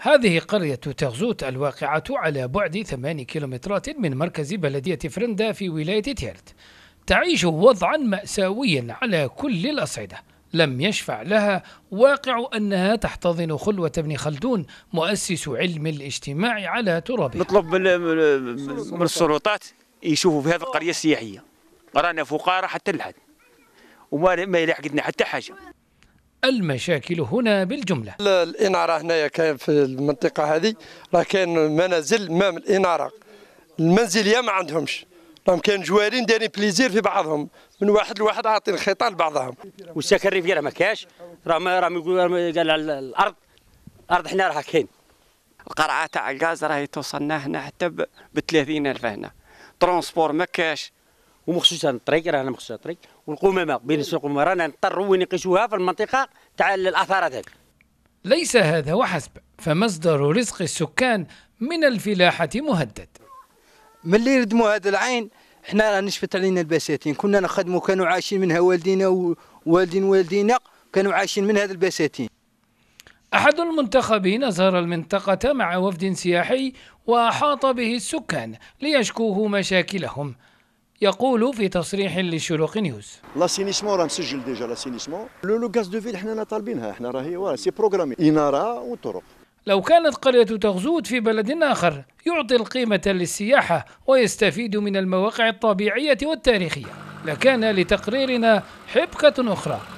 هذه قرية تغزوت الواقعة على بعد 8 كيلومترات من مركز بلدية فرندا في ولاية تيرت تعيش وضعا مأساويا على كل الأصعدة لم يشفع لها واقع أنها تحتضن خلوة ابن خلدون مؤسس علم الاجتماع على ترابها نطلب من السلطات يشوفوا في هذه القرية السياحية رانا فقراء حتى الحد وما يلحقتنا حتى حاجة المشاكل هنا بالجمله الاناره هنايا كاين في المنطقه هذه راه كاين منازل ما من الاناره المنزليه ما عندهمش راهم كاين جوارين دايرين بليزير في بعضهم من واحد لواحد عاطين خيطان لبعضهم والسكن الريفيه ما كاش راهم راهم قال على الارض الارض حنا راها كاين القرعه تاع الغاز راهي توصلنا هنا حتى ب 30 الف هنا ترونسبور ما كاش ومخصوصا الطريق رانا مخصوصا الطريق والقمامه بين القمامه رانا نضطروا نقيسوها في المنطقه تاع الاثار هذاك ليس هذا وحسب فمصدر رزق السكان من الفلاحه مهدد ملي يردموا هذا العين حنا راه نشفت علينا البساتين كنا نخدموا كانوا عايشين منها والدينا ووالدين والدينا كانوا عايشين من هذا البساتين أحد المنتخبين زار المنطقة مع وفد سياحي وأحاط به السكان ليشكوه مشاكلهم يقول في تصريح لشروق نيوز لاسينيسمون راه مسجل ديجا لاسينيسمون لو لو غاز دو فيل حنا رانا طالبينها حنا راهي سي بروغرامي اناره وطرق لو كانت قرية تغزوت في بلد آخر يعطي القيمة للسياحة ويستفيد من المواقع الطبيعية والتاريخية لكان لتقريرنا حبكة أخرى